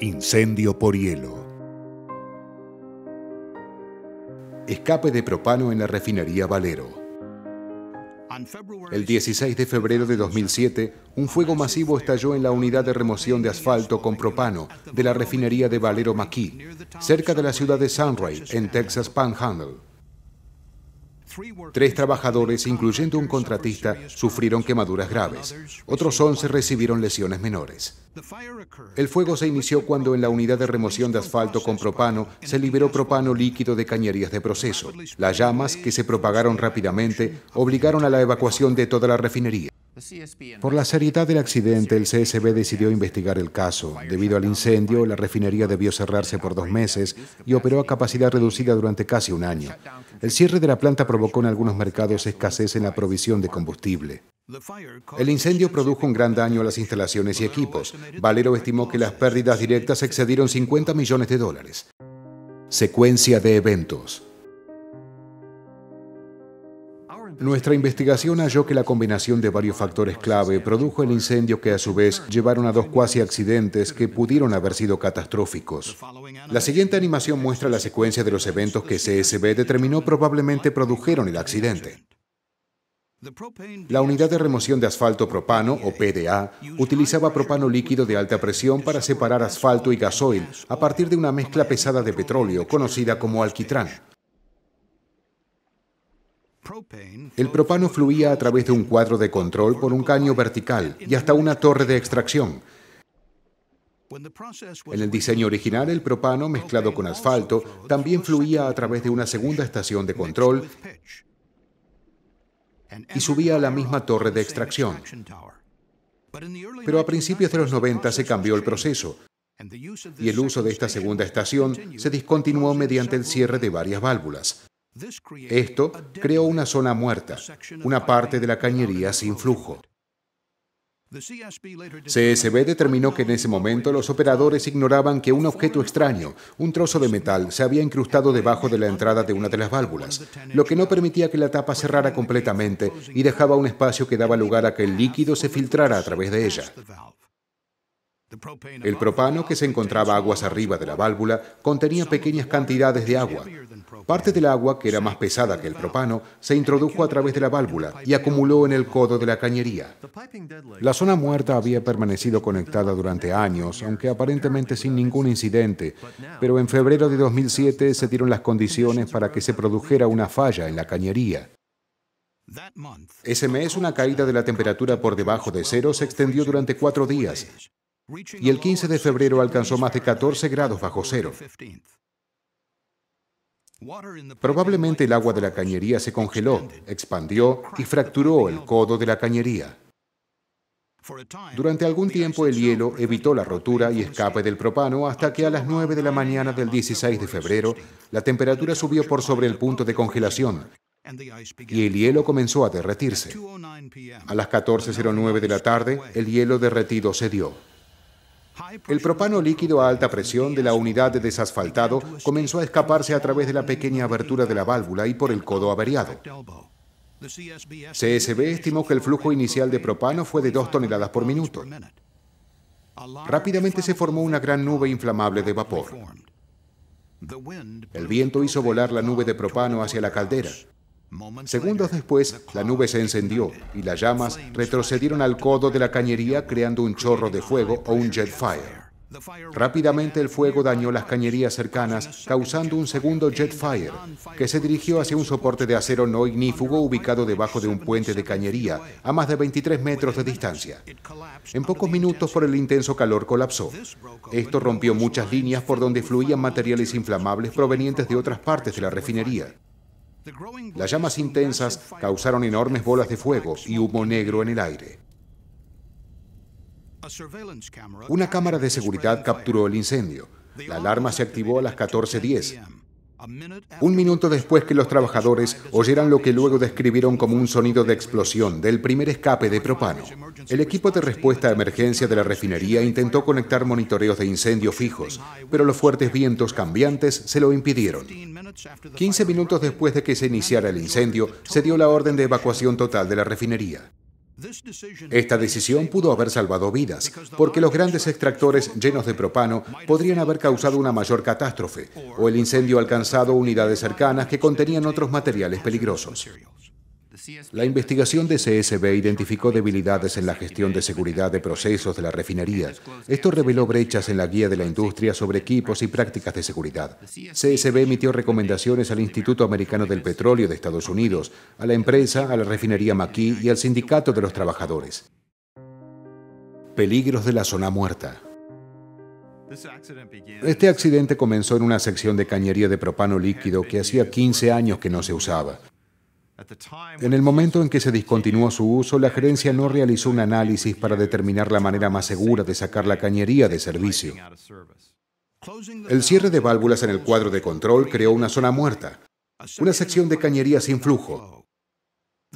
Incendio por hielo. Escape de propano en la refinería Valero. El 16 de febrero de 2007, un fuego masivo estalló en la unidad de remoción de asfalto con propano de la refinería de Valero Maquis, cerca de la ciudad de Sunray, en Texas Panhandle. Tres trabajadores, incluyendo un contratista, sufrieron quemaduras graves. Otros 11 recibieron lesiones menores. El fuego se inició cuando en la unidad de remoción de asfalto con propano se liberó propano líquido de cañerías de proceso. Las llamas, que se propagaron rápidamente, obligaron a la evacuación de toda la refinería. Por la seriedad del accidente, el CSB decidió investigar el caso. Debido al incendio, la refinería debió cerrarse por dos meses y operó a capacidad reducida durante casi un año. El cierre de la planta provocó en algunos mercados escasez en la provisión de combustible. El incendio produjo un gran daño a las instalaciones y equipos. Valero estimó que las pérdidas directas excedieron 50 millones de dólares. Secuencia de eventos. Nuestra investigación halló que la combinación de varios factores clave produjo el incendio que a su vez llevaron a dos cuasi accidentes que pudieron haber sido catastróficos. La siguiente animación muestra la secuencia de los eventos que CSB determinó probablemente produjeron el accidente. La unidad de remoción de asfalto propano, o PDA, utilizaba propano líquido de alta presión para separar asfalto y gasoil a partir de una mezcla pesada de petróleo conocida como alquitrán. El propano fluía a través de un cuadro de control por un caño vertical y hasta una torre de extracción. En el diseño original, el propano mezclado con asfalto también fluía a través de una segunda estación de control y subía a la misma torre de extracción. Pero a principios de los 90 se cambió el proceso y el uso de esta segunda estación se discontinuó mediante el cierre de varias válvulas. Esto creó una zona muerta, una parte de la cañería sin flujo. CSB determinó que en ese momento los operadores ignoraban que un objeto extraño, un trozo de metal, se había incrustado debajo de la entrada de una de las válvulas, lo que no permitía que la tapa cerrara completamente y dejaba un espacio que daba lugar a que el líquido se filtrara a través de ella. El propano que se encontraba aguas arriba de la válvula contenía pequeñas cantidades de agua, Parte del agua, que era más pesada que el propano, se introdujo a través de la válvula y acumuló en el codo de la cañería. La zona muerta había permanecido conectada durante años, aunque aparentemente sin ningún incidente, pero en febrero de 2007 se dieron las condiciones para que se produjera una falla en la cañería. Ese mes una caída de la temperatura por debajo de cero se extendió durante cuatro días y el 15 de febrero alcanzó más de 14 grados bajo cero. Probablemente el agua de la cañería se congeló, expandió y fracturó el codo de la cañería. Durante algún tiempo el hielo evitó la rotura y escape del propano hasta que a las 9 de la mañana del 16 de febrero la temperatura subió por sobre el punto de congelación y el hielo comenzó a derretirse. A las 14.09 de la tarde el hielo derretido cedió. El propano líquido a alta presión de la unidad de desasfaltado comenzó a escaparse a través de la pequeña abertura de la válvula y por el codo averiado. CSB estimó que el flujo inicial de propano fue de 2 toneladas por minuto. Rápidamente se formó una gran nube inflamable de vapor. El viento hizo volar la nube de propano hacia la caldera, Segundos después, la nube se encendió y las llamas retrocedieron al codo de la cañería creando un chorro de fuego o un jet fire. Rápidamente el fuego dañó las cañerías cercanas, causando un segundo jet fire que se dirigió hacia un soporte de acero no ignífugo ubicado debajo de un puente de cañería, a más de 23 metros de distancia. En pocos minutos por el intenso calor colapsó. Esto rompió muchas líneas por donde fluían materiales inflamables provenientes de otras partes de la refinería. Las llamas intensas causaron enormes bolas de fuego y humo negro en el aire. Una cámara de seguridad capturó el incendio. La alarma se activó a las 14.10. Un minuto después que los trabajadores oyeran lo que luego describieron como un sonido de explosión del primer escape de propano, el equipo de respuesta a emergencia de la refinería intentó conectar monitoreos de incendio fijos, pero los fuertes vientos cambiantes se lo impidieron. 15 minutos después de que se iniciara el incendio, se dio la orden de evacuación total de la refinería. Esta decisión pudo haber salvado vidas, porque los grandes extractores llenos de propano podrían haber causado una mayor catástrofe, o el incendio alcanzado unidades cercanas que contenían otros materiales peligrosos. La investigación de CSB identificó debilidades en la gestión de seguridad de procesos de la refinería. Esto reveló brechas en la guía de la industria sobre equipos y prácticas de seguridad. CSB emitió recomendaciones al Instituto Americano del Petróleo de Estados Unidos, a la empresa, a la refinería McKee y al Sindicato de los Trabajadores. Peligros de la zona muerta. Este accidente comenzó en una sección de cañería de propano líquido que hacía 15 años que no se usaba. En el momento en que se discontinuó su uso, la gerencia no realizó un análisis para determinar la manera más segura de sacar la cañería de servicio. El cierre de válvulas en el cuadro de control creó una zona muerta, una sección de cañería sin flujo,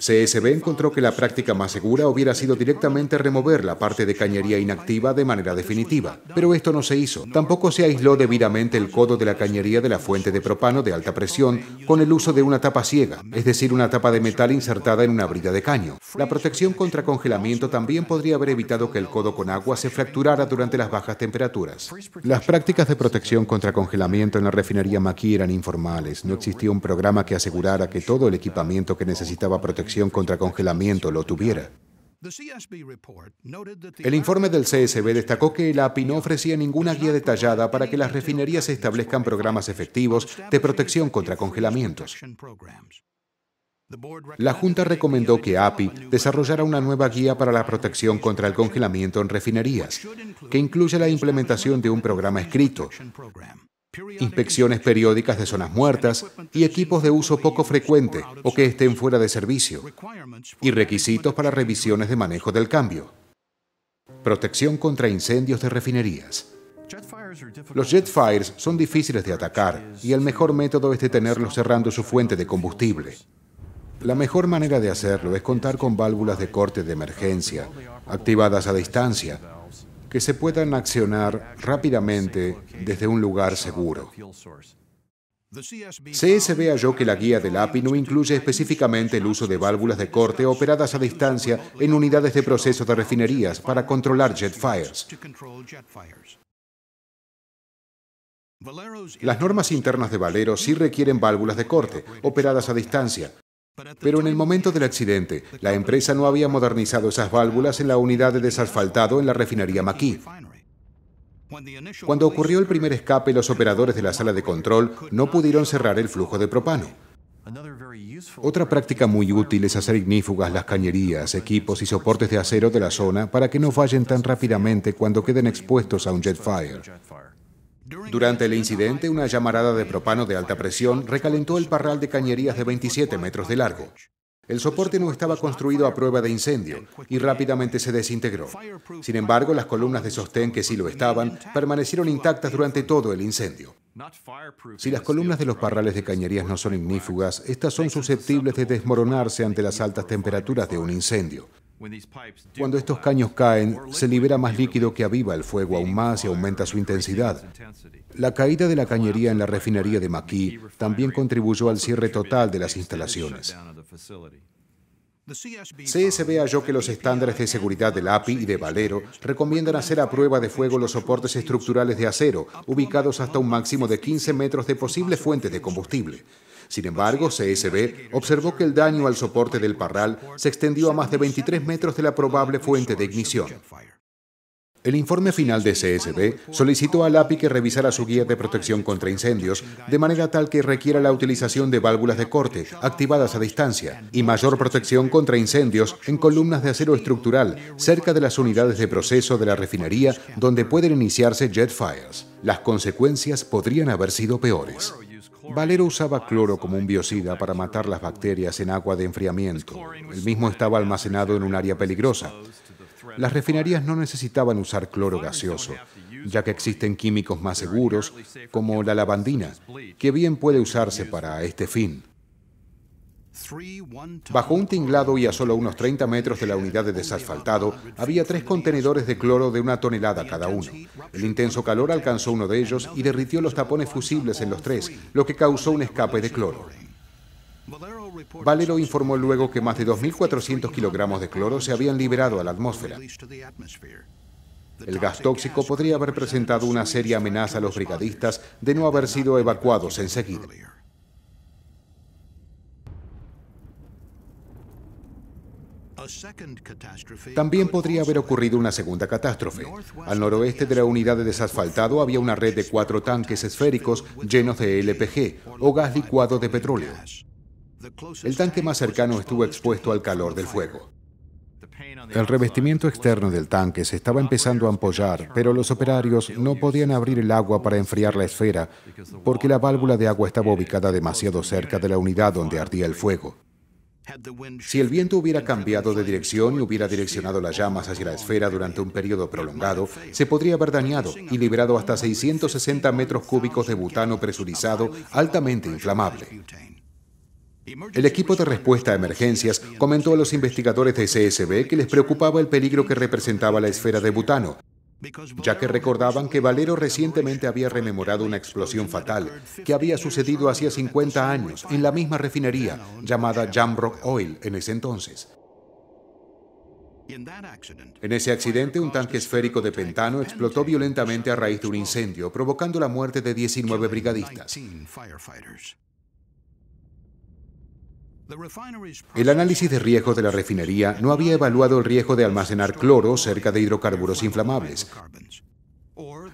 CSB encontró que la práctica más segura hubiera sido directamente remover la parte de cañería inactiva de manera definitiva, pero esto no se hizo. Tampoco se aisló debidamente el codo de la cañería de la fuente de propano de alta presión con el uso de una tapa ciega, es decir, una tapa de metal insertada en una brida de caño. La protección contra congelamiento también podría haber evitado que el codo con agua se fracturara durante las bajas temperaturas. Las prácticas de protección contra congelamiento en la refinería Maki eran informales. No existía un programa que asegurara que todo el equipamiento que necesitaba protección contra congelamiento lo tuviera. El informe del CSB destacó que el API no ofrecía ninguna guía detallada para que las refinerías establezcan programas efectivos de protección contra congelamientos. La Junta recomendó que API desarrollara una nueva guía para la protección contra el congelamiento en refinerías, que incluya la implementación de un programa escrito inspecciones periódicas de zonas muertas y equipos de uso poco frecuente o que estén fuera de servicio, y requisitos para revisiones de manejo del cambio. Protección contra incendios de refinerías. Los jetfires son difíciles de atacar y el mejor método es detenerlos cerrando su fuente de combustible. La mejor manera de hacerlo es contar con válvulas de corte de emergencia, activadas a distancia, que se puedan accionar rápidamente desde un lugar seguro. CSB halló que la guía del API no incluye específicamente el uso de válvulas de corte operadas a distancia en unidades de proceso de refinerías para controlar jet fires. Las normas internas de Valero sí requieren válvulas de corte operadas a distancia, pero en el momento del accidente, la empresa no había modernizado esas válvulas en la unidad de desasfaltado en la refinería McKee. Cuando ocurrió el primer escape, los operadores de la sala de control no pudieron cerrar el flujo de propano. Otra práctica muy útil es hacer ignífugas las cañerías, equipos y soportes de acero de la zona para que no fallen tan rápidamente cuando queden expuestos a un jet fire. Durante el incidente, una llamarada de propano de alta presión recalentó el parral de cañerías de 27 metros de largo. El soporte no estaba construido a prueba de incendio y rápidamente se desintegró. Sin embargo, las columnas de sostén que sí lo estaban permanecieron intactas durante todo el incendio. Si las columnas de los parrales de cañerías no son ignífugas, estas son susceptibles de desmoronarse ante las altas temperaturas de un incendio. Cuando estos caños caen, se libera más líquido que aviva el fuego aún más y aumenta su intensidad. La caída de la cañería en la refinería de Maquis también contribuyó al cierre total de las instalaciones. CSB halló que los estándares de seguridad del API y de Valero recomiendan hacer a prueba de fuego los soportes estructurales de acero, ubicados hasta un máximo de 15 metros de posibles fuentes de combustible. Sin embargo, CSB observó que el daño al soporte del parral se extendió a más de 23 metros de la probable fuente de ignición. El informe final de CSB solicitó al API que revisara su guía de protección contra incendios de manera tal que requiera la utilización de válvulas de corte activadas a distancia y mayor protección contra incendios en columnas de acero estructural cerca de las unidades de proceso de la refinería donde pueden iniciarse jet fires. Las consecuencias podrían haber sido peores. Valero usaba cloro como un biocida para matar las bacterias en agua de enfriamiento. El mismo estaba almacenado en un área peligrosa. Las refinerías no necesitaban usar cloro gaseoso, ya que existen químicos más seguros, como la lavandina, que bien puede usarse para este fin. Bajo un tinglado y a solo unos 30 metros de la unidad de desasfaltado, había tres contenedores de cloro de una tonelada cada uno. El intenso calor alcanzó uno de ellos y derritió los tapones fusibles en los tres, lo que causó un escape de cloro. Valero informó luego que más de 2.400 kilogramos de cloro se habían liberado a la atmósfera. El gas tóxico podría haber presentado una seria amenaza a los brigadistas de no haber sido evacuados enseguida. También podría haber ocurrido una segunda catástrofe. Al noroeste de la unidad de desasfaltado había una red de cuatro tanques esféricos llenos de LPG o gas licuado de petróleo. El tanque más cercano estuvo expuesto al calor del fuego. El revestimiento externo del tanque se estaba empezando a ampollar, pero los operarios no podían abrir el agua para enfriar la esfera porque la válvula de agua estaba ubicada demasiado cerca de la unidad donde ardía el fuego. Si el viento hubiera cambiado de dirección y hubiera direccionado las llamas hacia la esfera durante un periodo prolongado, se podría haber dañado y liberado hasta 660 metros cúbicos de butano presurizado altamente inflamable. El equipo de respuesta a emergencias comentó a los investigadores de CSB que les preocupaba el peligro que representaba la esfera de butano, ya que recordaban que Valero recientemente había rememorado una explosión fatal que había sucedido hacía 50 años en la misma refinería llamada Jamrock Oil en ese entonces. En ese accidente, un tanque esférico de pentano explotó violentamente a raíz de un incendio, provocando la muerte de 19 brigadistas. El análisis de riesgo de la refinería no había evaluado el riesgo de almacenar cloro cerca de hidrocarburos inflamables,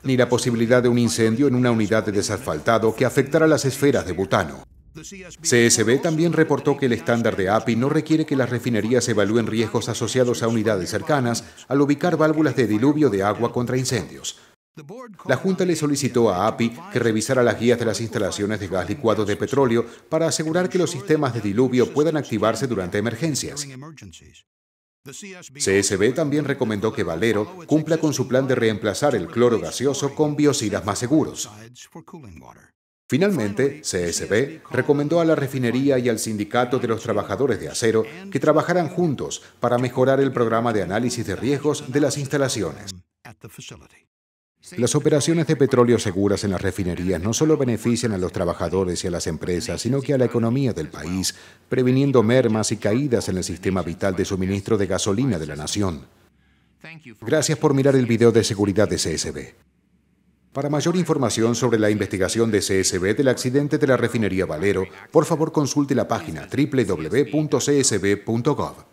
ni la posibilidad de un incendio en una unidad de desasfaltado que afectara las esferas de butano. CSB también reportó que el estándar de API no requiere que las refinerías evalúen riesgos asociados a unidades cercanas al ubicar válvulas de diluvio de agua contra incendios. La Junta le solicitó a API que revisara las guías de las instalaciones de gas licuado de petróleo para asegurar que los sistemas de diluvio puedan activarse durante emergencias. CSB también recomendó que Valero cumpla con su plan de reemplazar el cloro gaseoso con biocidas más seguros. Finalmente, CSB recomendó a la refinería y al sindicato de los trabajadores de acero que trabajaran juntos para mejorar el programa de análisis de riesgos de las instalaciones. Las operaciones de petróleo seguras en las refinerías no solo benefician a los trabajadores y a las empresas, sino que a la economía del país, previniendo mermas y caídas en el sistema vital de suministro de gasolina de la nación. Gracias por mirar el video de seguridad de CSB. Para mayor información sobre la investigación de CSB del accidente de la refinería Valero, por favor consulte la página www.csb.gov.